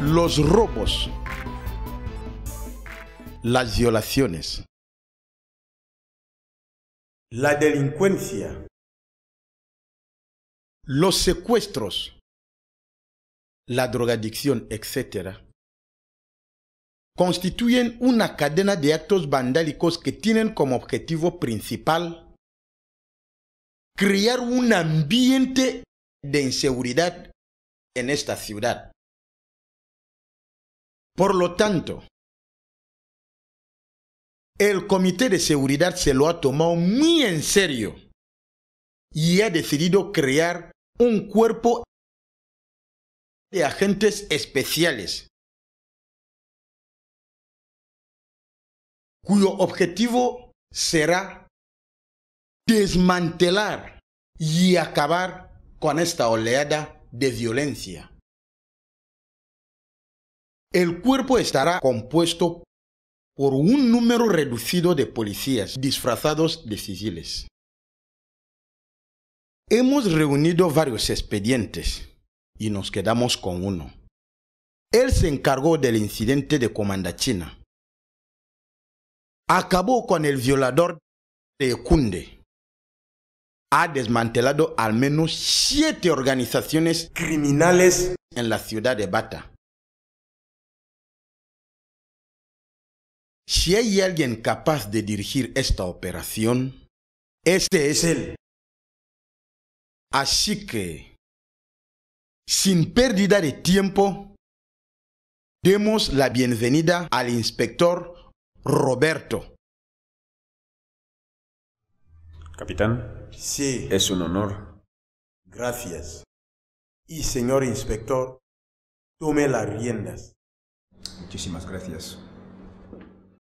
los robos, las violaciones, la delincuencia, los secuestros, la drogadicción, etc., constituyen una cadena de actos vandálicos que tienen como objetivo principal crear un ambiente de inseguridad en esta ciudad. Por lo tanto, el Comité de Seguridad se lo ha tomado muy en serio y ha decidido crear un cuerpo de agentes especiales cuyo objetivo será desmantelar y acabar con esta oleada de violencia. El cuerpo estará compuesto por un número reducido de policías disfrazados de civiles. Hemos reunido varios expedientes y nos quedamos con uno. Él se encargó del incidente de Comandachina. Acabó con el violador de Kunde. Ha desmantelado al menos siete organizaciones criminales en la ciudad de Bata. Si hay alguien capaz de dirigir esta operación, este es él. Así que, sin pérdida de tiempo, demos la bienvenida al inspector Roberto. Capitán. Sí. Es un honor. Gracias. Y señor inspector, tome las riendas. Muchísimas gracias.